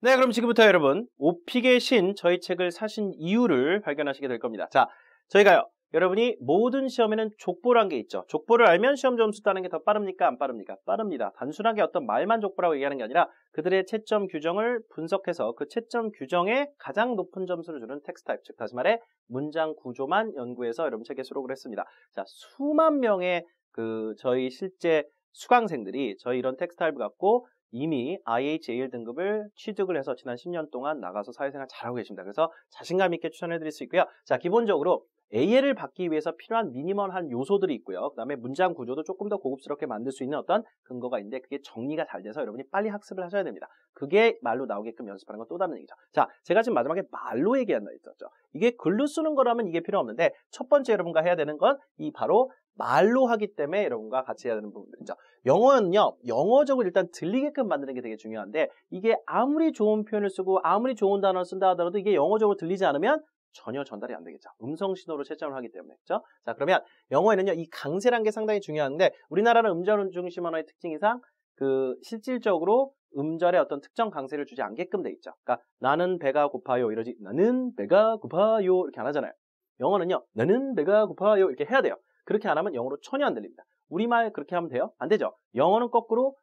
네, 그럼 지금부터 여러분 오픽의 신 저희 책을 사신 이유를 발견하시게 될 겁니다. 자, 저희가요. 여러분이 모든 시험에는 족보란 게 있죠. 족보를 알면 시험 점수 따는 게 더 빠릅니까? 안 빠릅니까? 빠릅니다. 단순하게 어떤 말만 족보라고 얘기하는 게 아니라 그들의 채점 규정을 분석해서 그 채점 규정에 가장 높은 점수를 주는 텍스트 타입, 즉 다시 말해 문장 구조만 연구해서 여러분 책에 수록을 했습니다. 자, 수만 명의 그 저희 실제 수강생들이 저희 이런 텍스트 타입을 갖고 이미 IHAL 등급을 취득을 해서 지난 10년 동안 나가서 사회생활 잘하고 계십니다. 그래서 자신감 있게 추천해 드릴 수 있고요. 자, 기본적으로 AL을 받기 위해서 필요한 미니멀한 요소들이 있고요. 그 다음에 문장 구조도 조금 더 고급스럽게 만들 수 있는 어떤 근거가 있는데 그게 정리가 잘 돼서 여러분이 빨리 학습을 하셔야 됩니다. 그게 말로 나오게끔 연습하는 건 또 다른 얘기죠. 자, 제가 지금 마지막에 말로 얘기한다 있었죠 이게 글로 쓰는 거라면 이게 필요 없는데 첫 번째 여러분과 해야 되는 건 이 바로 말로 하기 때문에 여러분과 같이 해야 되는 부분들이죠. 영어는요, 영어적으로 일단 들리게끔 만드는 게 되게 중요한데, 이게 아무리 좋은 표현을 쓰고, 아무리 좋은 단어를 쓴다 하더라도 이게 영어적으로 들리지 않으면 전혀 전달이 안 되겠죠. 음성 신호로 채점을 하기 때문에. 그죠? 자, 그러면 영어에는요, 이 강세란 게 상당히 중요한데, 우리나라는 음절 중심 언어의 특징이상, 그, 실질적으로 음절에 어떤 특정 강세를 주지 않게끔 돼 있죠. 그러니까, 나는 배가 고파요. 이러지, 나는 배가 고파요. 이렇게 안 하잖아요. 영어는요, 나는 배가 고파요. 이렇게 해야 돼요. 그렇게 안 하면 영어로 전혀 안 들립니다. 우리말 그렇게 하면 돼요? 안 되죠. 영어는 거꾸로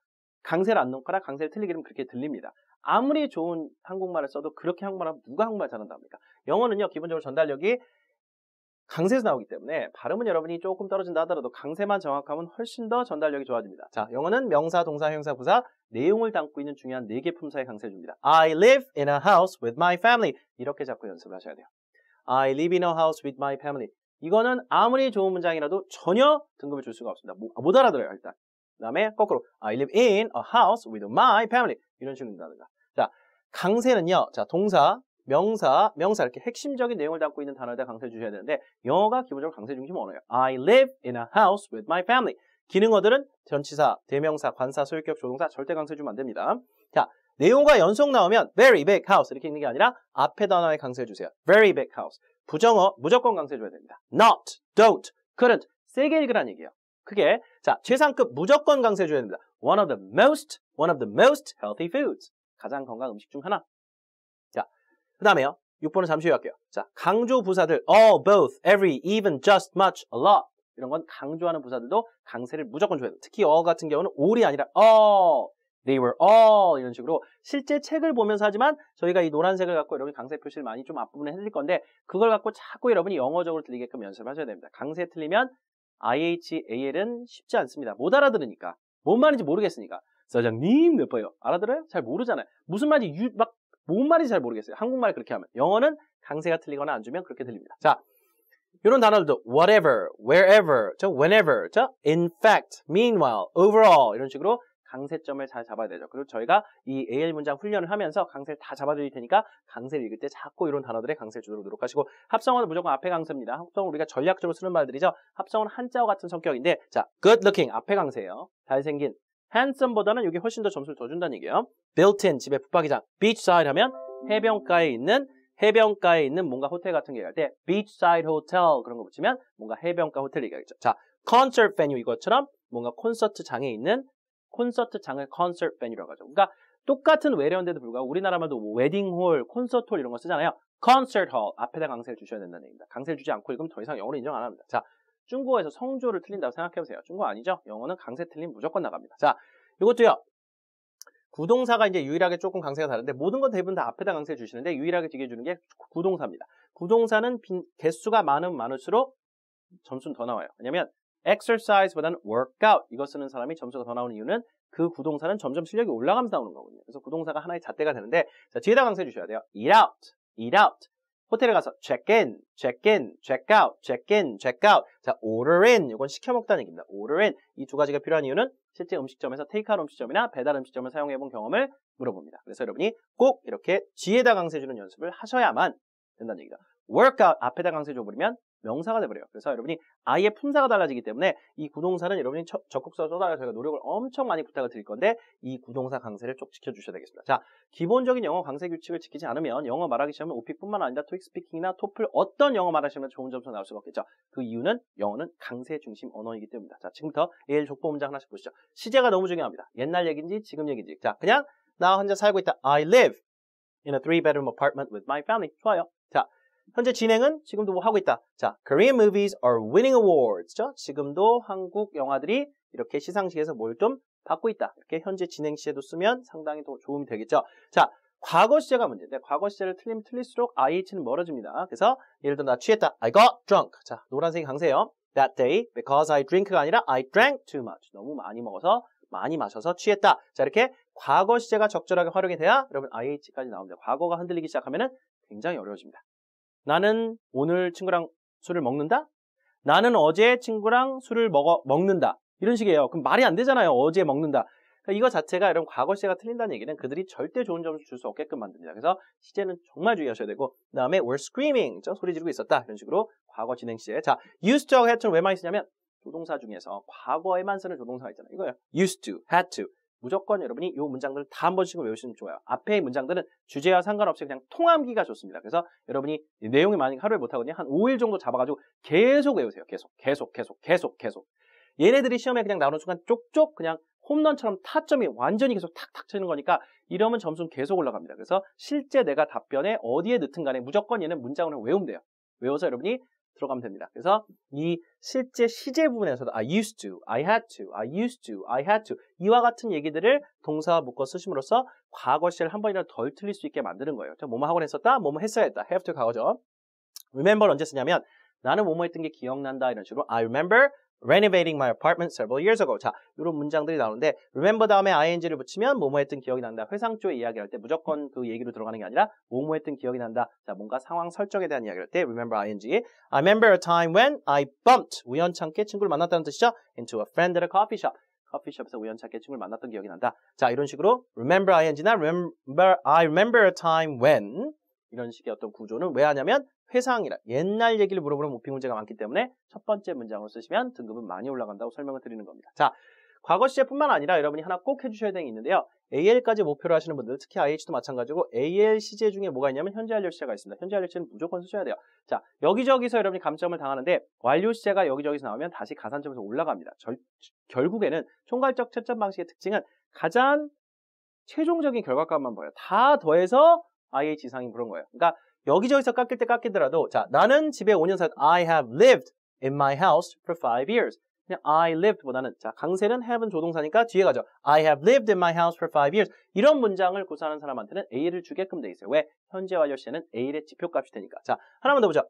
강세를 안 놓거나 강세를 틀리게 되면 그렇게 들립니다. 아무리 좋은 한국말을 써도 그렇게 한국말 하면 누가 한국말 잘한다 합니까? 영어는요, 기본적으로 전달력이 강세에서 나오기 때문에 발음은 여러분이 조금 떨어진다 하더라도 강세만 정확하면 훨씬 더 전달력이 좋아집니다. 자, 영어는 명사, 동사, 형사, 부사, 내용을 담고 있는 중요한 네 개 품사의 강세를 줍니다. I live in a house with my family. 이렇게 자꾸 연습을 하셔야 돼요. I live in a house with my family. 이거는 아무리 좋은 문장이라도 전혀 등급을 줄 수가 없습니다. 못, 뭐, 아, 못 알아들어요, 일단. 그 다음에 거꾸로 I live in a house with my family 이런 식으로다든가 자, 강세는요. 자, 동사, 명사, 명사 이렇게 핵심적인 내용을 담고 있는 단어에다 대 강세 주셔야 되는데 영어가 기본적으로 강세 중심 언어예요. I live in a house with my family. 기능어들은 전치사, 대명사, 관사, 소유격, 조동사 절대 강세 주면 안 됩니다. 자, 내용과 연속 나오면 very big house 이렇게 있는 게 아니라 앞에 단어에 강세해 주세요. very big house. 부정어 무조건 강세해줘야 됩니다. Not, don't, couldn't 세개 읽으란 얘기예요. 그게 자 최상급 무조건 강세해줘야 됩니다. One of the most, one of the most healthy foods 가장 건강 음식 중 하나. 자, 그 다음에요. 6번은 잠시 후에 할게요. 자, 강조 부사들 all, both, every, even, just, much, a lot 이런 건 강조하는 부사들도 강세를 무조건 줘야 돼요. 특히 all 같은 경우는 all이 아니라 all They were all 이런 식으로 실제 책을 보면서 하지만 저희가 이 노란색을 갖고 여러분이 강세 표시를 많이 좀 앞부분에 해드릴 건데 그걸 갖고 자꾸 여러분이 영어적으로 들리게끔 연습하셔야 됩니다. 강세 틀리면 IH, AL은 쉽지 않습니다. 못 알아들으니까. 뭔 말인지 모르겠으니까. 사장님 몇 번요? 알아들어요? 잘 모르잖아요. 무슨 말인지 유, 막, 뭔 말인지 잘 모르겠어요. 한국말 그렇게 하면. 영어는 강세가 틀리거나 안 주면 그렇게 들립니다. 자, 이런 단어들도 whatever, wherever, 저 whenever, 저 in fact, meanwhile, overall 이런 식으로 강세점을 잘 잡아야 되죠. 그리고 저희가 이 AL 문장 훈련을 하면서 강세를 다 잡아드릴 테니까 강세를 읽을 때 자꾸 이런 단어들의 강세를 주도록 노력하시고 합성어는 무조건 앞에 강세입니다. 합성은 우리가 전략적으로 쓰는 말들이죠. 합성어는한자어 같은 성격인데 자, good looking 앞에 강세예요. 잘생긴 handsome보다는 이게 훨씬 더 점수를 더 준다는 얘기예요. built-in 집에 붙박이장 beachside 하면 해변가에 있는 해변가에 있는 뭔가 호텔 같은 게 얘기할 때 beachside hotel 그런 거 붙이면 뭔가 해변가 호텔 얘기하겠죠. 자, concert venue 이것처럼 뭔가 콘서트장에 있는 콘서트장을 concert ven이라고 하죠. 그러니까 똑같은 외래어인데도 불구하고 우리나라 말도 웨딩홀, 콘서트홀 이런 거 쓰잖아요. 콘서트홀 앞에다 강세를 주셔야 된다는 얘기입니다. 강세를 주지 않고 이건 더 이상 영어로 인정 안 합니다. 자, 중국어에서 성조를 틀린다고 생각해보세요. 중국어 아니죠? 영어는 강세 틀린 무조건 나갑니다. 자, 이것도요. 구동사가 이제 유일하게 조금 강세가 다른데 모든 건 대부분 다 앞에다 강세 주시는데 유일하게 뒤에 주는 게 구동사입니다. 구동사는 빈, 개수가 많으면 많을수록 점수는 더 나와요. 왜냐면 exercise보다는 workout 이거 쓰는 사람이 점수가 더 나오는 이유는 그 구동사는 점점 실력이 올라가면서 나오는 거거든요. 그래서 구동사가 하나의 잣대가 되는데 자, 뒤에다 강세해 주셔야 돼요. eat out, eat out. 호텔에 가서 check in, check in, check out, check in, check out. 자, order in 이건 시켜 먹다는 얘기입니다. order in 이 두 가지가 필요한 이유는 실제 음식점에서 테이크아웃 음식점이나 배달 음식점을 사용해 본 경험을 물어봅니다. 그래서 여러분이 꼭 이렇게 뒤에다 강세해 주는 연습을 하셔야만 된다는 얘기다. workout 앞에다 강세해 줘 버리면 명사가 돼버려요. 그래서 여러분이 아예 품사가 달라지기 때문에 이 구동사는 여러분이 처, 적극적으로 써달서 저희가 노력을 엄청 많이 부탁을 드릴 건데 이 구동사 강세를 쭉 지켜주셔야 되겠습니다. 자, 기본적인 영어 강세 규칙을 지키지 않으면 영어 말하기 시험면 오픽뿐만 아니라 토익 스피킹이나 토플 어떤 영어 말하시면 좋은 점수 나올 수가 없겠죠. 그 이유는 영어는 강세 중심 언어이기 때문입니다. 자, 지금부터 예일 족보 문장 하나씩 보시죠. 시제가 너무 중요합니다. 옛날 얘기인지 지금 얘기인지. 자, 그냥 나 혼자 살고 있다. I live in a three bedroom apartment with my family. 좋아요. 자, 현재 진행은 지금도 뭐 하고 있다. 자, Korean movies are winning awards. 죠? 지금도 한국 영화들이 이렇게 시상식에서 뭘 좀 받고 있다. 이렇게 현재 진행 시에도 쓰면 상당히 더 도움이 되겠죠. 자, 과거 시제가 문제인데 과거 시제를 틀리면 틀릴수록 IH는 멀어집니다. 그래서 예를 들어 나 취했다. I got drunk. 자, 노란색이 강세요. That day because I drink가 아니라 I drank too much. 너무 많이 먹어서 많이 마셔서 취했다. 자, 이렇게 과거 시제가 적절하게 활용이 돼야 여러분 IH까지 나옵니다. 과거가 흔들리기 시작하면 굉장히 어려워집니다. 나는 오늘 친구랑 술을 먹는다? 나는 어제 친구랑 술을 먹어, 먹는다. 이런 식이에요. 그럼 말이 안 되잖아요. 어제 먹는다. 그러니까 이거 자체가 이런 과거시제가 틀린다는 얘기는 그들이 절대 좋은 점수 줄 수 없게끔 만듭니다. 그래서 시제는 정말 주의하셔야 되고 그 다음에 were screaming 저 소리 지르고 있었다 이런 식으로 과거 진행 시제 자 used to, had to 왜 많이 쓰냐면 조동사 중에서 과거에만 쓰는 조동사가 있잖아요. 이거예요. used to, had to 무조건 여러분이 이 문장들을 다 한 번씩은 외우시면 좋아요. 앞에 문장들은 주제와 상관없이 그냥 통함기가 좋습니다. 그래서 여러분이 내용이 만약 하루에 못하거든요. 한 5일 정도 잡아가지고 계속 외우세요. 계속, 계속, 계속, 계속, 계속. 얘네들이 시험에 그냥 나오는 순간 쪽쪽 그냥 홈런처럼 타점이 완전히 계속 탁탁 치는 거니까 이러면 점수는 계속 올라갑니다. 그래서 실제 내가 답변에 어디에 넣든 간에 무조건 얘는 문장을 외우면 돼요. 외워서 여러분이 들어가면 됩니다. 그래서 이 실제 시제 부분에서도 I used to, I had to, I used to, I had to 이와 같은 얘기들을 동사와 묶어 쓰심으로써 과거 시를 한 번이라도 덜 틀릴 수 있게 만드는 거예요. 뭐뭐 하곤 했었다, 뭐뭐 했어야 했다. have to 과거죠. remember 언제 쓰냐면 나는 뭐뭐 했던 게 기억난다 이런 식으로 I remember renovating my apartment several years ago. 자, 이런 문장들이 나오는데 remember 다음에 ing를 붙이면 뭐뭐 했던 기억이 난다. 회상조 이야기할 때 무조건 그 얘기로 들어가는 게 아니라 뭐뭐 했던 기억이 난다. 자, 뭔가 상황 설정에 대한 이야기할 때 remember ing. I remember a time when I bumped 우연찮게 친구를 만났다는 뜻이죠. into a friend at a coffee shop. 커피숍에서 우연찮게 친구를 만났던 기억이 난다. 자, 이런 식으로 remember ing나 remember I remember a time when 이런 식의 어떤 구조는 왜 하냐면 회상이라 옛날 얘기를 물어보는 모핑 문제가 많기 때문에 첫 번째 문장으로 쓰시면 등급은 많이 올라간다고 설명을 드리는 겁니다. 자, 과거 시제뿐만 아니라 여러분이 하나 꼭 해주셔야 되는 게 있는데요. AL까지 목표로 하시는 분들, 특히 IH도 마찬가지고 AL 시제 중에 뭐가 있냐면 현재 완료 시제가 있습니다. 현재 완료 시제는 무조건 쓰셔야 돼요. 자, 여기저기서 여러분이 감점을 당하는데 완료 시제가 여기저기서 나오면 다시 가산점에서 올라갑니다. 절, 결국에는 총괄적 채점 방식의 특징은 가장 최종적인 결과값만 보여요. 다 더해서 IH 이상이 그런 거예요. 그러니까 여기저기서 깎일 때 깎이더라도 자 나는 집에 5년 살 I have lived in my house for 5 years. 그냥 I lived보다는 자 강세는 have는 조동사니까 뒤에 가죠. I have lived in my house for 5 years. 이런 문장을 구사하는 사람한테는 A를 주게끔 돼 있어요. 왜? 현재 완료시에는 A의 지표값이 되니까. 자 하나만 더보죠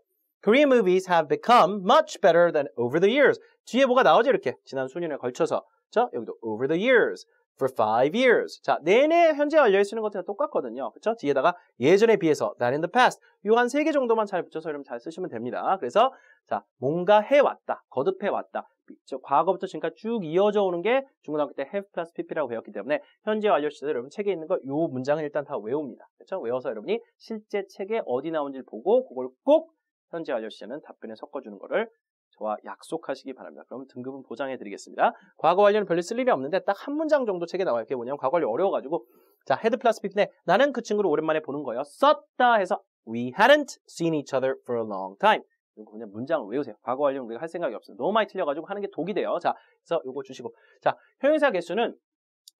Korean movies have become much better than over the years. 뒤에 뭐가 나오지 이렇게 지난 수년에 걸쳐서 자 여기도 over the years. for five years. 자, 내내 현재 완료에 쓰는 것들은 똑같거든요. 그쵸? 뒤에다가 예전에 비해서, that in the past. 요 한 세 개 정도만 잘 붙여서 여러분 잘 쓰시면 됩니다. 그래서, 자, 뭔가 해왔다. 거듭해왔다. 과거부터 지금까지 쭉 이어져 오는 게 중고등학교 때 have plus pp라고 배웠기 때문에 현재 완료 시절 여러분 책에 있는 거요 문장을 일단 다 외웁니다. 그렇죠? 외워서 여러분이 실제 책에 어디 나온지를 보고 그걸 꼭 현재 완료 시제는 답변에 섞어주는 거를 저와 약속하시기 바랍니다. 그럼 등급은 보장해 드리겠습니다. 과거 완료는 별로 쓸 일이 없는데 딱 한 문장 정도 책에 나와요. 이게 뭐냐면 과거 완료 어려워가지고 자 헤드 플러스 피트네 나는 그 친구를 오랜만에 보는 거예요썼다 해서 We hadn't seen each other for a long time. 이거 그냥 문장을 외우세요. 과거 완료는 우리가 할 생각이 없어요. 너무 많이 틀려가지고 하는 게 독이 돼요. 자, 그래서 이거 주시고. 자, 형용사 개수는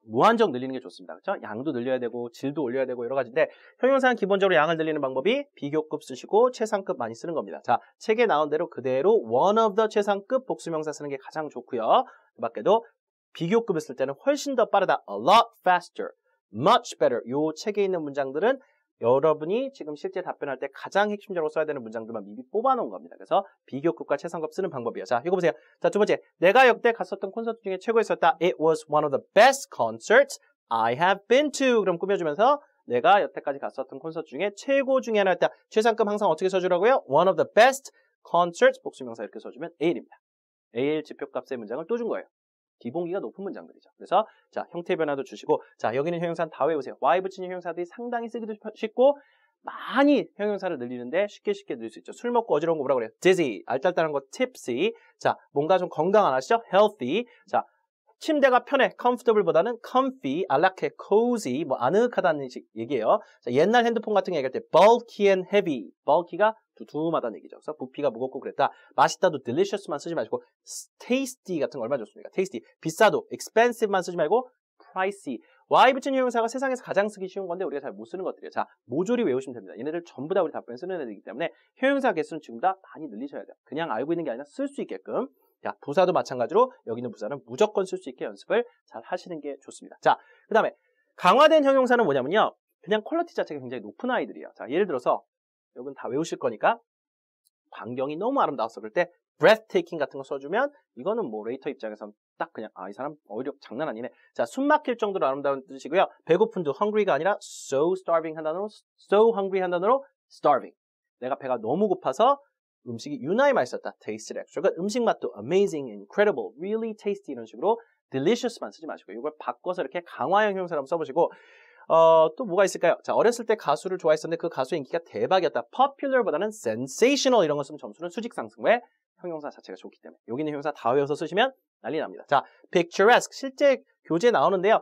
무한정 늘리는 게 좋습니다. 그렇죠? 양도 늘려야 되고 질도 올려야 되고 여러 가지인데 형용사는 기본적으로 양을 늘리는 방법이 비교급 쓰시고 최상급 많이 쓰는 겁니다. 자, 책에 나온 대로 그대로 one of the 최상급 복수명사 쓰는 게 가장 좋고요. 그 밖에도 비교급을 쓸 때는 훨씬 더 빠르다. a lot faster, much better. 요 책에 있는 문장들은 여러분이 지금 실제 답변할 때 가장 핵심적으로 써야 되는 문장들만 미리 뽑아놓은 겁니다. 그래서 비교급과 최상급 쓰는 방법이에요. 자, 이거 보세요. 자, 두 번째. 내가 역대 갔었던 콘서트 중에 최고였었다. It was one of the best concerts I have been to. 그럼 꾸며주면서 내가 여태까지 갔었던 콘서트 중에 최고 중에 하나였다. 최상급 항상 어떻게 써주라고요? One of the best concerts. 복수명사 이렇게 써주면 A입니다. AL 지표값의 문장을 또 준 거예요. 기본기가 높은 문장들이죠. 그래서 자 형태 변화도 주시고 자 여기는 형용사 다 외우세요. y 붙이는 형용사들이 상당히 쓰기도 쉽고 많이 형용사를 늘리는데 쉽게 쉽게 늘릴 수 있죠. 술 먹고 어지러운 거 뭐라 그래요? dizzy, 알딸딸한 거 tipsy. 자 뭔가 좀 건강한 아시죠? healthy. 자 침대가 편해, comfortable보다는 comfy, 안락해, cozy, 뭐 아늑하다는 얘기예요. 자, 옛날 핸드폰 같은 거 얘기할 때 bulky and heavy, bulky가 두툼하다는 얘기죠. 그래서 부피가 무겁고 그랬다. 맛있다도 delicious만 쓰지 마시고 tasty 같은 거 얼마나 좋습니까? tasty. 비싸도 expensive만 쓰지 말고 pricey. y 붙인 형용사가 세상에서 가장 쓰기 쉬운 건데 우리가 잘 못 쓰는 것들이에요. 자, 모조리 외우시면 됩니다. 얘네들 전부 다 우리 답변 쓰는 애들이기 때문에 형용사 개수는 지금 다 많이 늘리셔야 돼요. 그냥 알고 있는 게 아니라 쓸 수 있게끔. 자, 부사도 마찬가지로 여기 있는 부사는 무조건 쓸 수 있게 연습을 잘 하시는 게 좋습니다. 자, 그 다음에 강화된 형용사는 뭐냐면요. 그냥 퀄리티 자체가 굉장히 높은 아이들이에요. 자, 예를 들어서 여러분다 외우실 거니까 광경이 너무 아름다워서 그럴 때 breathtaking 같은 거 써주면 이거는 뭐 레이터 입장에선 딱 그냥 아 이 사람 어휘력 장난 아니네. 자 숨막힐 정도로 아름다운 뜻이고요. 배고픈도 hungry가 아니라 so starving 한 단어로 so hungry 한 단어로 starving. 내가 배가 너무 고파서 음식이 유난히 맛있었다. tasted extra good. 그러니까 음식 맛도 amazing, incredible, really tasty 이런 식으로 delicious만 쓰지 마시고 이걸 바꿔서 이렇게 강화형 형사로 써보시고 어, 또 뭐가 있을까요? 자, 어렸을 때 가수를 좋아했었는데 그 가수의 인기가 대박이었다. popular보다는 sensational 이런 거 쓰면 점수는 수직 상승. 왜? 형용사 자체가 좋기 때문에. 여기 있는 형용사 다 외워서 쓰시면 난리 납니다. 자, picturesque. 실제 교재 에 나오는데요.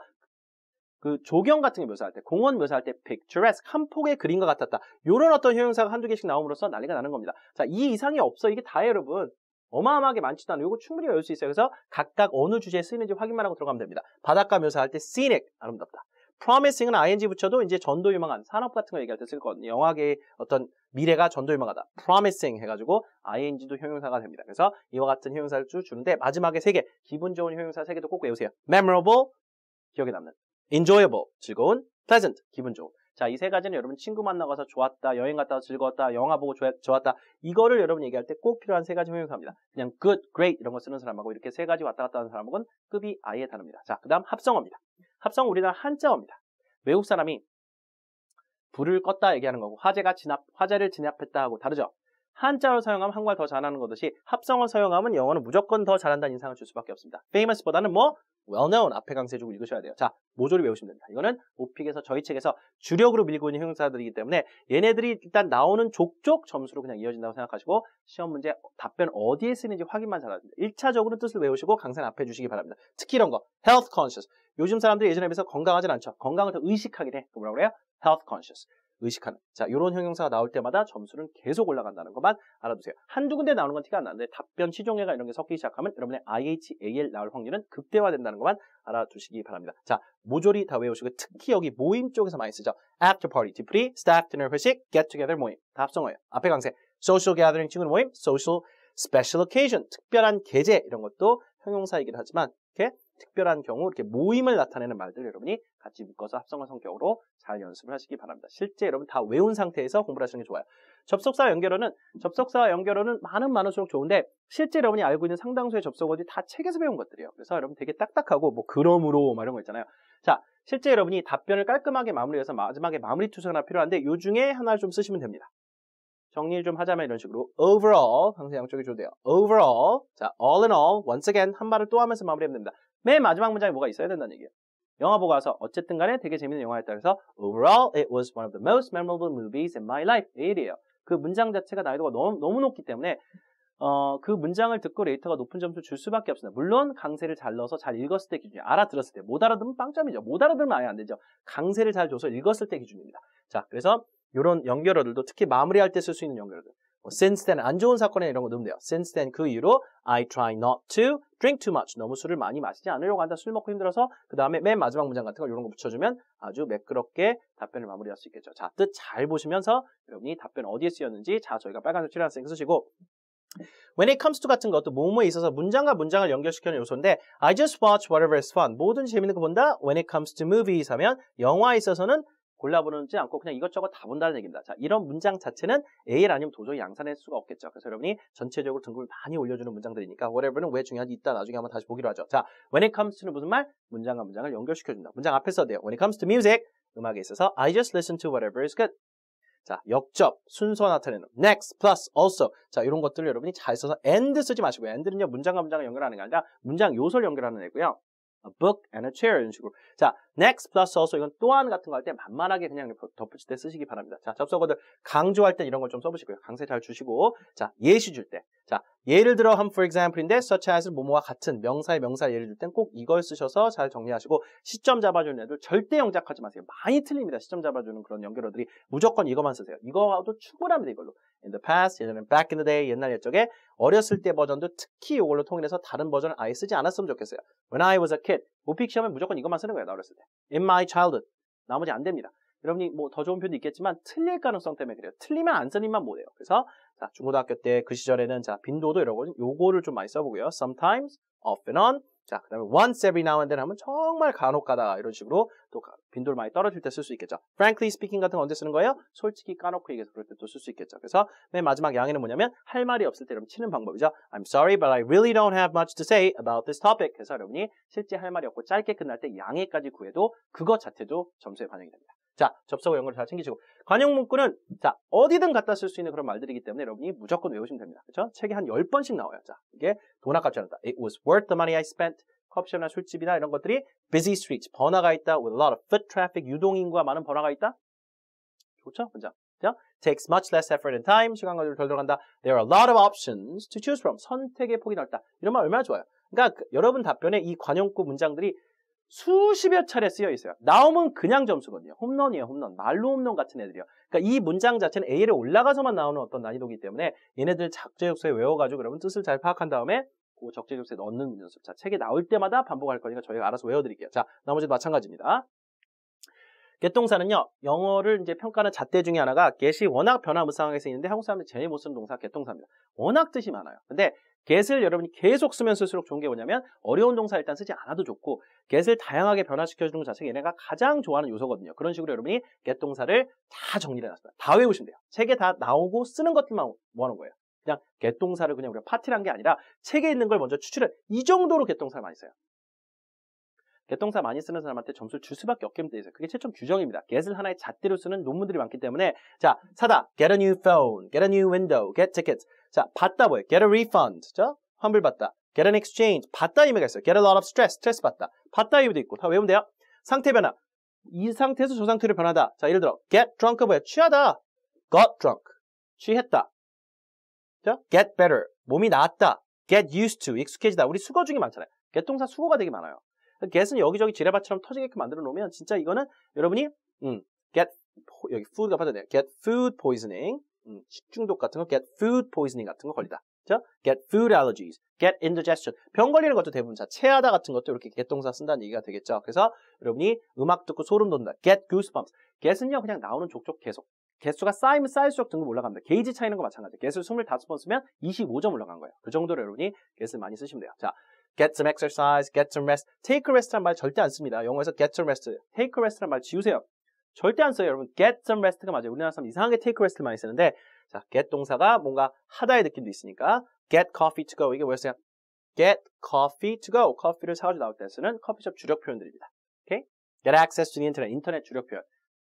그 조경 같은 게 묘사할 때, 공원 묘사할 때 picturesque 한 폭의 그림과 같았다. 이런 어떤 형용사가 한두 개씩 나옴으로써 난리가 나는 겁니다. 자, 이 이상이 없어. 이게 다 여러분. 어마어마하게 많지도 않아요. 이거 충분히 외울 수 있어요. 그래서 각각 어느 주제에 쓰이는지 확인만 하고 들어가면 됩니다. 바닷가 묘사할 때 scenic 아름답다. promising은 ing 붙여도 이제 전도 유망한 산업 같은 거 얘기할 때 쓸 거거든요. 영화계의 어떤 미래가 전도 유망하다. promising 해가지고 ing도 형용사가 됩니다. 그래서 이와 같은 형용사를 쭉 주는데 마지막에 세 개, 기분 좋은 형용사 세 개도 꼭 외우세요. memorable, 기억에 남는. enjoyable, 즐거운. pleasant, 기분 좋은. 자, 이 세 가지는 여러분 친구 만나가서 좋았다, 여행 갔다 와서 즐거웠다, 영화 보고 좋았다. 이거를 여러분 얘기할 때 꼭 필요한 세 가지 형용사입니다. 그냥 good, great 이런 거 쓰는 사람하고 이렇게 세 가지 왔다 갔다 하는 사람하고는 급이 아예 다릅니다. 자, 그 다음 합성어입니다. 합성 우리나라 한자어입니다. 외국 사람이 불을 껐다 얘기하는 거고 화재가 진압, 화재를 진압했다 하고 다르죠. 한자어 사용하면 한국말 더 잘하는 것듯이 합성어 사용하면 영어는 무조건 더 잘한다는 인상을 줄 수밖에 없습니다. famous보다는 뭐 well known 앞에 강세주고 읽으셔야 돼요. 자, 모조리 외우시면 됩니다. 이거는 오픽에서 저희 책에서 주력으로 밀고 있는 형용사들이기 때문에 얘네들이 일단 나오는 족족 점수로 그냥 이어진다고 생각하시고 시험 문제 답변 어디에 쓰는지 확인만 잘하십니 1차적으로 뜻을 외우시고 강사는 앞에 주시기 바랍니다. 특히 이런 거 health conscious 요즘 사람들이 예전에 비해서 건강하진 않죠. 건강을 더 의식하게 돼. 그 뭐라 그래요? health conscious. 의식하는. 자, 이런 형용사가 나올 때마다 점수는 계속 올라간다는 것만 알아두세요. 한두 군데 나오는 건 티가 안 나는데 답변, 시종예가 이런 게 섞이기 시작하면 여러분의 IHAL 나올 확률은 극대화된다는 것만 알아두시기 바랍니다. 자, 모조리 다 외우시고 특히 여기 모임 쪽에서 많이 쓰죠. after party, e 뒤풀이, staff dinner 회식, get together 모임. 합성어예요 앞에 강세. social gathering 친구 모임, social special occasion, 특별한 계제 이런 것도 형용사이기도 하지만 이렇게 특별한 경우 이렇게 모임을 나타내는 말들 여러분이 같이 묶어서 합성어 성격으로 잘 연습을 하시기 바랍니다. 실제 여러분 다 외운 상태에서 공부를 하시는 게 좋아요. 접속사 연결어는 접속사 연결어는 많은 많을수록 좋은데 실제 여러분이 알고 있는 상당수의 접속어들이 다 책에서 배운 것들이에요. 그래서 여러분 되게 딱딱하고 뭐 그러므로 막 이런 거 있잖아요. 자, 실제 여러분이 답변을 깔끔하게 마무리해서 마지막에 마무리 투석 하나 필요한데 요 중에 하나를 좀 쓰시면 됩니다. 정리를 좀 하자면 이런 식으로 overall 항상 양쪽이 줘도 돼요 overall 자 all in all once again 한 말을 또 하면서 마무리하면 됩니다. 맨 마지막 문장에 뭐가 있어야 된다는 얘기예요. 영화 보고 와서 어쨌든 간에 되게 재밌는 영화였다 그래서 overall it was one of the most memorable movies in my life 1이에요. 그 문장 자체가 난이도가 너무, 너무 높기 때문에 어, 그 문장을 듣고 레이터가 높은 점수를 줄 수밖에 없습니다. 물론 강세를 잘 넣어서 잘 읽었을 때 기준이에요. 알아들었을 때. 못알아들면 빵점이죠. 못알아들면 아예 안 되죠. 강세를 잘 줘서 읽었을 때 기준입니다. 자, 그래서 이런 연결어들도 특히 마무리할 때 쓸 수 있는 연결어들. 뭐 since then 안 좋은 사건에 이런 거 넣으면 돼요. since then 그 이후로 I try not to drink too much. 너무 술을 많이 마시지 않으려고 한다. 술 먹고 힘들어서 그 다음에 맨 마지막 문장 같은 거 이런 거 붙여주면 아주 매끄럽게 답변을 마무리할 수 있겠죠. 자, 뜻 잘 보시면서 여러분이 답변 어디에 쓰였는지 자, 저희가 빨간색 칠한 색 쓰시고 When it comes to 같은 것도 뭐뭐에 있어서 문장과 문장을 연결시키는 요소인데 I just watch whatever is fun. 모든 재밌는 거 본다. When it comes to movies 하면 영화에 있어서는 골라보는지 않고 그냥 이것저것 다 본다는 얘기입니다. 자, 이런 문장 자체는 AL 아니면 도저히 양산할 수가 없겠죠. 그래서 여러분이 전체적으로 등급을 많이 올려주는 문장들이니까 whatever는 왜 중요한지 이따 나중에 한번 다시 보기로 하죠. 자, when it comes to는 무슨 말? 문장과 문장을 연결시켜준다. 문장 앞에 서 돼요. when it comes to music, 음악에 있어서 I just listen to whatever is good. 자, 역접, 순서 나타내는 next, plus, also. 자, 이런 것들을 여러분이 잘 써서 and 쓰지 마시고요. and는요, 문장과 문장을 연결하는 게 아니라 문장 요소를 연결하는 애고요. a book and a chair 이런 식으로 자 next plus also 이건 또한 같은 거 할 때 만만하게 그냥 덧붙일 때 쓰시기 바랍니다 자 접속어들 강조할 때 이런 걸 좀 써보시고요 강세 잘 주시고 자 예시 줄때자 예를 들어 한 for example인데 such as 모모와 같은 명사의 명사 예를 들 땐 꼭 이걸 쓰셔서 잘 정리하시고 시점 잡아주는 애들 절대 영작하지 마세요 많이 틀립니다 시점 잡아주는 그런 연결어들이 무조건 이것만 쓰세요 이거와도 충분합니다 이걸로 in the past, 예전엔 back in the day, 옛날 옛적에 어렸을 때 버전도 특히 이걸로 통해서 다른 버전을 아예 쓰지 않았으면 좋겠어요. When I was a kid, 우픽 시험에 무조건 이것만 쓰는 거예요, 나 어렸을 때. In my childhood, 나머지 안 됩니다. 여러분이 뭐 더 좋은 표현도 있겠지만 틀릴 가능성 때문에 그래요. 틀리면 안 쓰니만 못해요. 그래서 자, 중고등학교 때 그 시절에는 자 빈도도 이러고 요거를 좀 많이 써보고요. Sometimes, o f t e n on, 자, 그 다음에 once every now and then 하면 정말 간혹 가다가 이런 식으로 또 빈도를 많이 떨어질 때 쓸 수 있겠죠. frankly speaking 같은 거 언제 쓰는 거예요? 솔직히 까놓고 얘기해서 그럴 때 또 쓸 수 있겠죠. 그래서 맨 마지막 양해는 뭐냐면 할 말이 없을 때여 치는 방법이죠. I'm sorry but I really don't have much to say about this topic. 그래서 여러분이 실제 할 말이 없고 짧게 끝날 때 양해까지 구해도 그거 자체도 점수에 반영이 됩니다. 자, 접속어 영어를 잘 챙기시고 관용 문구는 자, 어디든 갖다 쓸 수 있는 그런 말들이기 때문에 여러분이 무조건 외우시면 됩니다. 그죠 책에 한 10번씩 나와요. 자, 이게 돈 아깝지 않다. It was worth the money I spent. 커피숍이나 술집이나 이런 것들이 busy streets, 번화가 있다. with a lot of foot traffic, 유동인구가 많은 번화가 있다. 좋죠? 문장. 그죠? takes much less effort and time. 시간과 덜 들어간다. There are a lot of options to choose from. 선택의 폭이 넓다. 이런 말 얼마나 좋아요. 그러니까 그, 여러분 답변에 이 관용구 문장들이 수십여 차례 쓰여 있어요. 나옴은 그냥 점수거든요. 홈런이에요, 홈런. 말로 홈런 같은 애들이요. 그러니까 이 문장 자체는 A를 올라가서만 나오는 어떤 난이도기 이 때문에 얘네들 적재적소에 외워가지고 여러분 뜻을 잘 파악한 다음에 그 적재적소에 넣는 연습. 자, 책에 나올 때마다 반복할 거니까 저희가 알아서 외워드릴게요. 자, 나머지도 마찬가지입니다. 개똥사는요, 영어를 이제 평가하는 잣대 중에 하나가 get이 워낙 변화무쌍하게 쓰이는데 한국 사람들이 제일 못 쓰는 동사 개똥사입니다. 워낙 뜻이 많아요. 근데 get을 여러분이 계속 쓰면 쓸수록 좋은 게 뭐냐면 어려운 동사 일단 쓰지 않아도 좋고 get을 다양하게 변화시켜주는 자체가 얘네가 가장 좋아하는 요소거든요. 그런 식으로 여러분이 get 동사를 다 정리를 해놨습니다. 다 외우시면 돼요. 책에 다 나오고 쓰는 것들만 모아놓은 뭐 거예요. 그냥 get 동사를 그냥 우리가 파티란 게 아니라 책에 있는 걸 먼저 추출해 이 정도로 get 동사를 많이 써요. 개통사 많이 쓰는 사람한테 점수를 줄 수밖에 없게 되어 있어요. 그게 최종 규정입니다. get을 하나의 잣대로 쓰는 논문들이 많기 때문에 자 사다 get a new phone, get a new window, get tickets 자, 받다 뭐예요? get a refund. 자, 환불받다. get an exchange. 받다 의미가 있어요. get a lot of stress. 스트레스 받다. 받다 의미도 있고. 다 외우면 돼요. 상태 변화. 이 상태에서 저 상태로 변하다. 자, 예를 들어 get drunk 뭐야? 취하다. got drunk. 취했다. 자, get better. 몸이 나았다. get used to. 익숙해지다. 우리 수거 중에 많잖아요. get 동사 수거가 되게 많아요. get은 여기저기 지뢰밭처럼 터지게끔 만들어 놓으면 진짜 이거는 여러분이 음, get 여기 food가 빠졌네요. get food poisoning. 음, 식중독 같은 거, get food poisoning 같은 거 걸리다. 그죠? get food allergies, get indigestion. 병 걸리는 것도 대부분 자, 체하다 같은 것도 이렇게 개똥사 쓴다는 얘기가 되겠죠. 그래서 여러분이 음악 듣고 소름 돋는다. get goosebumps. get은요, 그냥 나오는 족족 계속. 개수가 쌓이면 쌓일수록 등급 올라갑니다. 게이지 차이는 거마찬가지 개수를 25번 쓰면 25점 올라간 거예요. 그 정도로 여러분이 개수를 많이 쓰시면 돼요. 자, get some exercise, get some rest. take a rest란 말 절대 안 씁니다. 영어에서 get some rest, take a rest란 말 지우세요. 절대 안 써요, 여러분. get some rest가 맞아요. 우리나라 사람 이상하게 take rest를 많이 쓰는데 자, get 동사가 뭔가 하다의 느낌도 있으니까 get coffee to go 이게 뭐였어요? get coffee to go 커피를 사가지고 나올 때 쓰는 커피숍 주력 표현들입니다. 오케이? get access to the internet 인터넷 주력 표현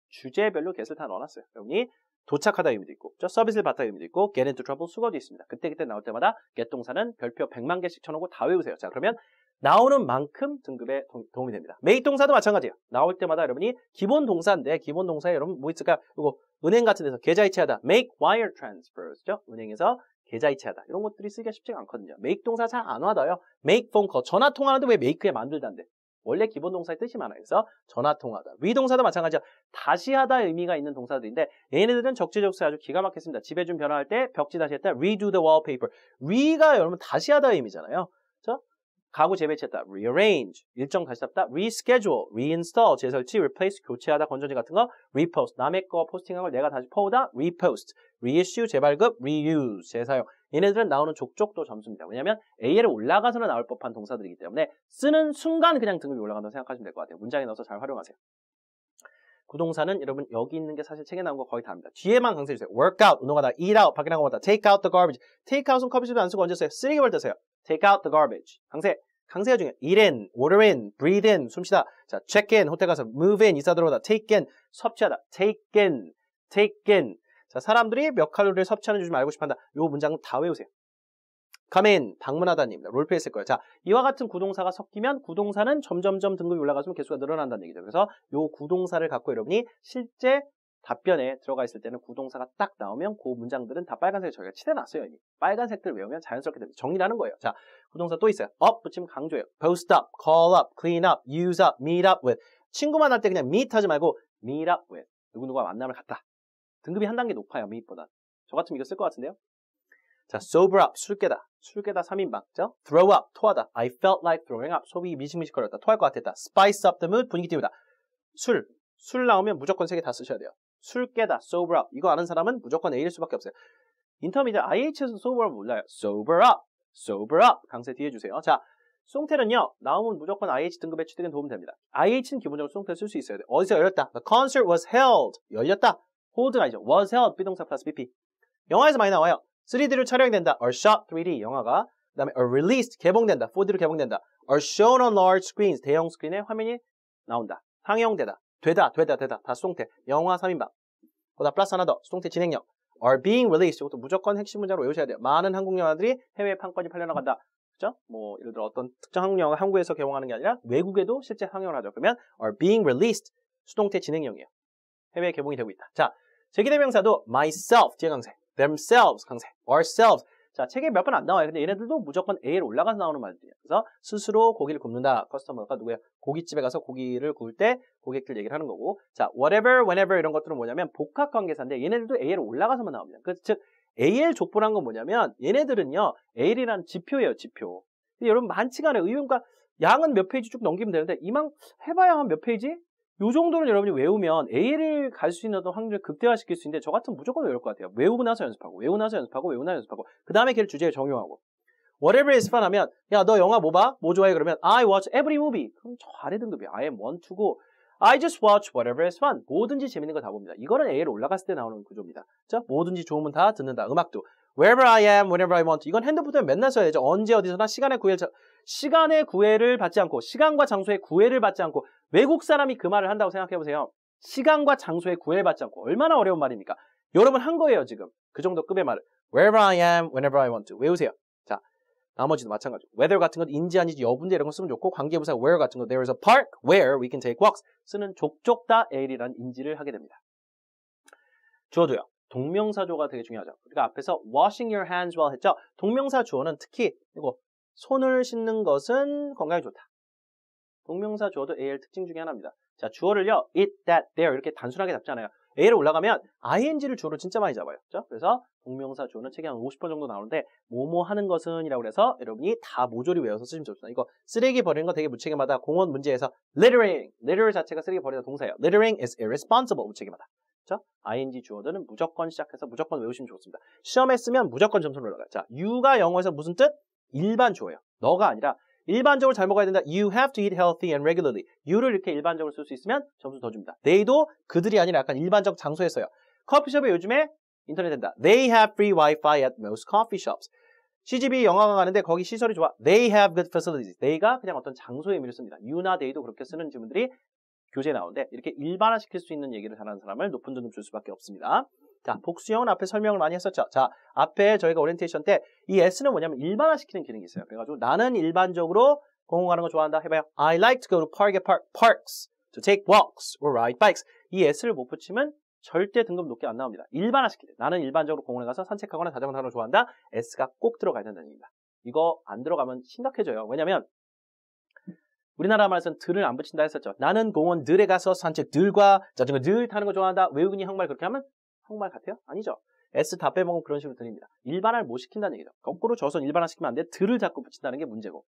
주제별로 get을 다 넣어놨어요. 여러분이 도착하다 의미도 있고 저 서비스를 받다 의미도 있고 get into trouble 수거도 있습니다. 그때그때 그때 나올 때마다 get 동사는 별표 100만 개씩 쳐놓고 다 외우세요. 자 그러면 나오는 만큼 등급에 도움이 됩니다. 메이 동사도 마찬가지예요. 나올 때마다 여러분이 기본 동사인데 기본 동사에 여러분 뭐 있을까? 이거 은행 같은 데서 계좌 이체하다. make wire transfers죠. 은행에서 계좌 이체하다. 이런 것들이 쓰기가 쉽지가 않거든요. make 동사 잘 안 와닿아요. make phone call. 전화 통화하는데 왜 make에 만들다인데? 원래 기본 동사의 뜻이 많아요. 그래서 전화 통화다. 위 동사도 마찬가지야. 다시 하다 의미가 있는 동사들인데 얘네들은 적재적소에 아주 기가 막혔습니다. 집에 좀 변화할 때 벽지 다시 했다. redo the wallpaper. re가 여러분 다시 하다 의미잖아요. 가구 재배치했다, rearrange, 일정 다시 잡다, reschedule, reinstall, 재설치, replace, 교체하다, 건전지 같은 거, repost, 남의 거 포스팅한 걸 내가 다시 퍼오다, repost, reissue, 재발급, reuse, 재사용. 얘네들은 나오는 족족도 점수입니다. 왜냐면 하하 a 를 올라가서는 나올 법한 동사들이기 때문에 쓰는 순간 그냥 등급이 올라간다고 생각하시면 될 것 같아요. 문장에 넣어서 잘 활용하세요. 구동사는 그 여러분 여기 있는 게 사실 책에 나온 거 거의 다입니다. 뒤에만 강세해주세요. work out, 운동하다, eat out, 밖에 나가다, take out the garbage. take out은 커비집도 안 쓰고 언제 써요? 쓰레기 버릴 때 써요. take out the garbage. 강세. 강세가 중요해. eat in, water in, breathe in, 숨 쉬다. 자, check in, 호텔 가서 move in, 이사 들어오다. take in, 섭취하다. take in, take in. 자, 사람들이 몇 칼로리를 섭취하는지 좀 알고 싶어 한다. 요 문장 다 외우세요. come in, 방문하다입니다. 롤플했을 거예요. 자, 이와 같은 구동사가 섞이면 구동사는 점점점 등급이 올라가서 개수가 늘어난다는 얘기죠. 그래서 요 구동사를 갖고 여러분이 실제 답변에 들어가 있을 때는 구동사가 딱 나오면 그 문장들은 다 빨간색에 저희가 칠해놨어요. 이미. 빨간색들 외우면 자연스럽게 됩니다. 정리라는 거예요. 자, 구동사 또 있어요. up 붙이면 강조예요. post up, call up, clean up, use up, meet up with. 친구 만날 때 그냥 meet 하지 말고 meet up with. 누구누구와 만남을 갖다. 등급이 한 단계 높아요. meet보다. 저 같으면 이거 쓸 것 같은데요. 자, sober up, 술 깨다. 술 깨다 3인방. 죠 throw up, 토하다. I felt like throwing up. 속이 미식미식거렸다. 토할 것 같았다. spice up the mood, 분위기 띄우다. 술, 술 나오면 무조건 세개다 쓰셔야 돼요. 술 깨다, sober up. 이거 아는 사람은 무조건 A일 수밖에 없어요. 인터미디 IH에서 sober up 몰라요. sober up, sober up. 강세 뒤에 주세요. 자, 송텔은요, 나오면 무조건 IH 등급에 취득에 도움 됩니다. IH는 기본적으로 송텔 쓸수 있어야 돼. 요 어디서 열렸다? The concert was held. 열렸다. hold가 아니죠. was held. 비동사 플러스 BP. 영화에서 많이 나와요. 3D로 촬영이 된다. or shot 3D 영화가. 그 다음에 are released. 개봉된다. 4D로 개봉된다. are shown on large screens. 대형 스크린에 화면이 나온다. 상영되다. 되다, 되다, 되다. 다 수동태. 영화 3인방. 보다 플러스 하나 더. 수동태 진행형 are being released. 이것도 무조건 핵심 문장으로 외우셔야 돼요. 많은 한국 영화들이 해외 판권이 팔려나간다. 그죠? 뭐, 예를 들어 어떤 특정 한국 영화가 한국에서 개봉하는 게 아니라 외국에도 실제 상영을 하죠. 그러면 are being released. 수동태 진행형이에요. 해외 개봉이 되고 있다. 자, 제기대명사도 myself, 뒤에 강세. themselves, 강세. ourselves. 자, 책에 몇 번 안 나와요. 근데 얘네들도 무조건 A를 올라가서 나오는 말들이에요. 그래서 스스로 고기를 굽는다. 커스터머가 누구야? 고깃집에 가서 고기를 구울 때 고객들 얘기를 하는 거고. 자, whatever, whenever 이런 것들은 뭐냐면 복합 관계사인데 얘네들도 A를 올라가서만 나옵니다. 그, 즉, AL 족보란 건 뭐냐면 얘네들은요, AL이라는 지표예요, 지표. 근데 여러분 많지가 않아요. 의용과 그러니까 양은 몇 페이지 쭉 넘기면 되는데 이만 해봐야 한 몇 페이지? 요 정도를 여러분이 외우면 A를 갈 수 있는 어떤 확률을 극대화시킬 수 있는데 저 같은 무조건 외울 것 같아요. 외우고 나서 연습하고 외우고 나서 연습하고 외우고 나서 연습하고 그 다음에 걔를 주제에 적용하고 whatever is fun 하면 야 너 영화 뭐 봐? 뭐 좋아해? 그러면 I watch every movie 그럼 저 아래 등급이 I am one, two고 I just watch whatever is fun 뭐든지 재밌는 거 다 봅니다. 이거는 A를 올라갔을 때 나오는 구조입니다. 자, 뭐든지 좋으면 다 듣는다. 음악도 wherever I am, whenever I want 이건 핸드폰에 맨날 써야 되죠. 언제 어디서나 시간에 구일 해 시간의 구애를 받지 않고 시간과 장소의 구애를 받지 않고 외국 사람이 그 말을 한다고 생각해 보세요. 시간과 장소의 구애를 받지 않고 얼마나 어려운 말입니까? 여러분 한 거예요 지금 그 정도 급의 말을 wherever I am, whenever I want to 외우세요. 자 나머지도 마찬가지. whether 같은 건 인지 아닌지 여분제 이런 거 쓰면 좋고 관계부사 where 같은 거 there is a park where we can take walks 쓰는 족족 다 al이라는 인지를 하게 됩니다. 주어도요. 동명사조가 되게 중요하죠. 우리가 그러니까 앞에서 washing your hands well 했죠. 동명사 주어는 특히 이거 손을 씻는 것은 건강에 좋다. 동명사 주어도 AL 특징 중에 하나입니다. 자, 주어를요, it, that, there 이렇게 단순하게 잡잖아요. A를 올라가면 ing를 주어로 진짜 많이 잡아요. 그죠? 그래서 동명사 주어는 책에 한 50번 정도 나오는데 뭐뭐 하는 것은 이라고 해서 여러분이 다 모조리 외워서 쓰시면 좋습니다. 이거 쓰레기 버리는 거 되게 무책임하다. 공원 문제에서 littering, litter 자체가 쓰레기 버리는 동사예요. littering is irresponsible, 무책임하다. 그죠? ing 주어들은 무조건 시작해서 무조건 외우시면 좋습니다. 시험에 쓰면 무조건 점수는 올라가요. 자, y u 가 영어에서 무슨 뜻? 일반조예요. 너가 아니라 일반적으로 잘 먹어야 된다. You have to eat healthy and regularly. you를 이렇게 일반적으로 쓸 수 있으면 점수 더 줍니다. they도 그들이 아니라 약간 일반적 장소에서요. 커피숍에 요즘에 인터넷 된다. They have free Wi-Fi at most coffee shops. CGV 영화관 가는데 거기 시설이 좋아. They have good facilities. They가 그냥 어떤 장소의 의미를 씁니다. You나 they도 그렇게 쓰는 질문들이 교재에 나오는데 이렇게 일반화시킬 수 있는 얘기를 잘하는 사람을 높은 등급 줄 수밖에 없습니다. 자, 복수형은 앞에 설명을 많이 했었죠. 자, 앞에 저희가 오리엔테이션 때 이 S는 뭐냐면 일반화시키는 기능이 있어요. 그래가지고 나는 일반적으로 공원가는거 좋아한다 해봐요. I like to go to park at park, parks, to take walks or ride bikes. 이 S를 못 붙이면 절대 등급 높게 안 나옵니다. 일반화시키는 나는 일반적으로 공원에 가서 산책하거나 자전거 타는 거 좋아한다. S가 꼭 들어가야 된다는 얘기입니다. 이거 안 들어가면 심각해져요. 왜냐면 우리나라 말에서는 들을 안 붙인다 했었죠. 나는 공원들에 가서 산책들과 자전거 들 타는 거 좋아한다. 외국인이 한말 그렇게 하면 항말 같아요? 아니죠. S 다 빼먹으면 그런 식으로 들립니다. 일반화를 못 시킨다는 얘기죠. 거꾸로 저선 일반화 시키면 안 돼. 들을 자꾸 붙인다는 게 문제고.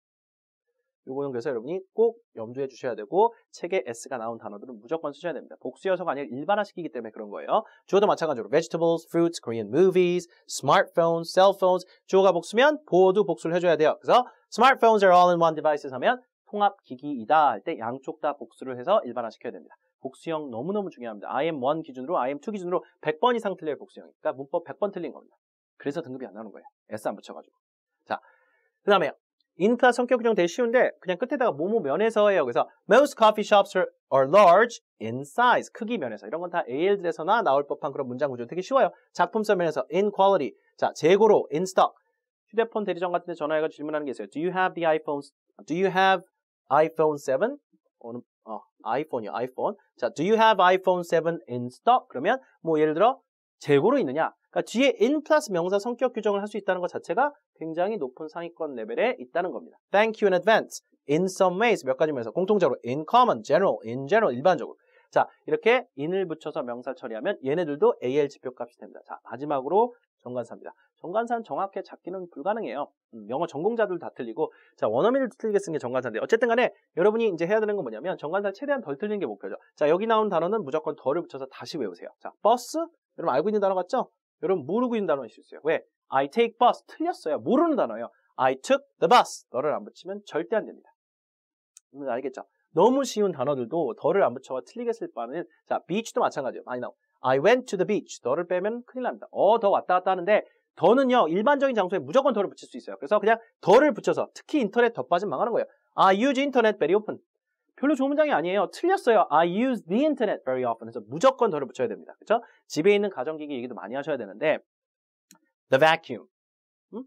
요거는 그래서 여러분이 꼭 염두해 주셔야 되고 책에 S가 나온 단어들은 무조건 쓰셔야 됩니다. 복수여서가 아니라 일반화시키기 때문에 그런 거예요. 주어도 마찬가지로 vegetables, fruits, Korean movies, smartphones, cell phones 주어가 복수면 보어도 복수를 해줘야 돼요. 그래서 smartphones are all in one devices 하면 통합기기이다 할 때 양쪽 다 복수를 해서 일반화시켜야 됩니다. 복수형 너무너무 중요합니다. IM1 기준으로 IM2 기준으로 100번 이상 틀려요 복수형이니까 그러니까 문법 100번 틀린 겁니다. 그래서 등급이 안 나오는 거예요. S 안 붙여가지고. 자, 그 다음에 인프라 성격 규정 되게 쉬운데 그냥 끝에다가 뭐뭐 면에서 해요. 그래서 most coffee shops are, large in size 크기 면에서 이런 건 다 AL들에서나 나올 법한 그런 문장 구조 되게 쉬워요. 작품성 면에서 in quality 자 재고로 in stock 휴대폰 대리점 같은 데 전화해가 질문하는 게 있어요. Do you have the iPhone? Do you have iPhone 7? 어느 어, 아이폰이요, 아이폰. 자, do you have iPhone 7 in stock? 그러면 뭐 예를 들어 재고로 있느냐? 그니까 뒤에 in 플러스 명사 성격 규정을 할 수 있다는 것 자체가 굉장히 높은 상위권 레벨에 있다는 겁니다. Thank you in advance. In some ways 몇 가지 면서 공통적으로 in common, general, in general 일반적으로. 자, 이렇게 in을 붙여서 명사 처리하면 얘네들도 AL 지표값이 됩니다. 자, 마지막으로 정관사입니다. 정관사는 정확하게 잡기는 불가능해요. 음, 영어 전공자들 다 틀리고 자 원어민을 틀리게 쓴 게 정관사인데 어쨌든 간에 여러분이 이제 해야 되는 건 뭐냐면 정관사를 최대한 덜 틀리는 게 목표죠. 자 여기 나온 단어는 무조건 덜을 붙여서 다시 외우세요. 자 버스 여러분 알고 있는 단어 같죠? 여러분 모르고 있는 단어일 수 있어요. 왜? I take bus 틀렸어요. 모르는 단어예요. I took the bus 너를 안 붙이면 절대 안 됩니다. 알겠죠? 너무 쉬운 단어들도 덜을 안붙여서 틀리게 쓸 바는 자 beach도 마찬가지예요. 많이 나오. I went to the beach. 더를 빼면 큰일 납니다. 어, 더 왔다 갔다 하는데 더는요, 일반적인 장소에 무조건 더를 붙일 수 있어요. 그래서 그냥 더를 붙여서 특히 인터넷 더빠진 망하는 거예요. I use internet very often. 별로 좋은 문장이 아니에요. 틀렸어요. I use the internet very often. 그래서 무조건 더를 붙여야 됩니다. 그렇죠? 집에 있는 가정기기 얘기도 많이 하셔야 되는데 the vacuum. 음?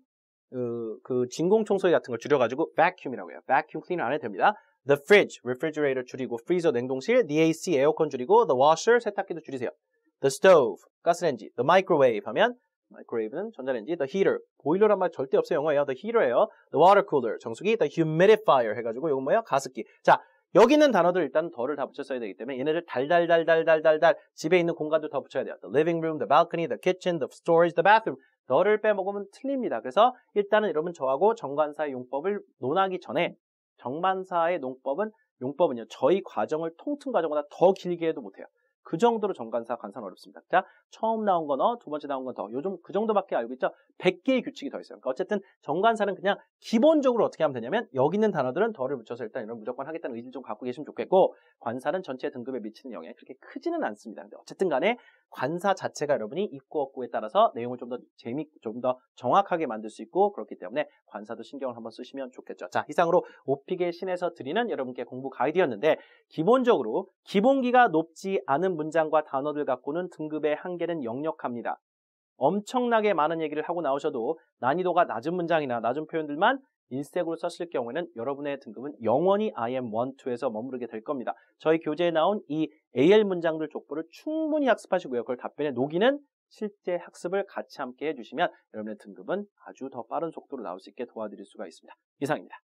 그, 그 진공 청소기 같은 걸 줄여가지고 vacuum이라고 해요. vacuum cleaner 안 해도 됩니다. the fridge, refrigerator 줄이고 freezer 냉동실, the AC 에어컨 줄이고 the washer 세탁기도 줄이세요. the stove, 가스레인지, the microwave 하면 m i c r o w a v e 는 전자레인지, the heater, 보일러란 말 절대 없어요. 영어예요. the heater예요. the water cooler, 정수기, the humidifier 해가지고 이건 뭐예요? 가습기. 자, 여기 있는 단어들 일단 덜을 다 붙였어야 되기 때문에 얘네들 달달달달달달달 집에 있는 공간도 더 붙여야 돼요. the living room, the balcony, the kitchen, the storage, the bathroom. 덜을 빼먹으면 틀립니다. 그래서 일단은 여러분 저하고 정관사의 용법을 논하기 전에 정관사의 농법은 용법은요 저희 과정을 통증 과정보다 더 길게 해도 못해요. 그 정도로 정관사, 관사는 어렵습니다. 자, 처음 나온 거 너, 두 번째 나온 거 더. 요즘 그 정도밖에 알고 있죠? 100개의 규칙이 더 있어요. 그러니까 어쨌든 정관사는 그냥 기본적으로 어떻게 하면 되냐면 여기 있는 단어들은 더를 붙여서 일단 이런 무조건 하겠다는 의지를 좀 갖고 계시면 좋겠고 관사는 전체 등급에 미치는 영향이 그렇게 크지는 않습니다. 근데 어쨌든 간에 관사 자체가 여러분이 입고 없고에 따라서 내용을 좀 더 재미, 좀 더 정확하게 만들 수 있고 그렇기 때문에 관사도 신경을 한번 쓰시면 좋겠죠. 자, 이상으로 오픽의 신에서 드리는 여러분께 공부 가이드였는데 기본적으로 기본기가 높지 않은 문장과 단어들 갖고는 등급의 한계는 역력합니다. 엄청나게 많은 얘기를 하고 나오셔도 난이도가 낮은 문장이나 낮은 표현들만 인스택으로 썼을 경우에는 여러분의 등급은 영원히 IM 1, 2에서 머무르게 될 겁니다. 저희 교재에 나온 이 AL 문장들 족보를 충분히 학습하시고요. 그걸 답변에 녹이는 실제 학습을 같이 함께 해주시면 여러분의 등급은 아주 더 빠른 속도로 나올 수 있게 도와드릴 수가 있습니다. 이상입니다.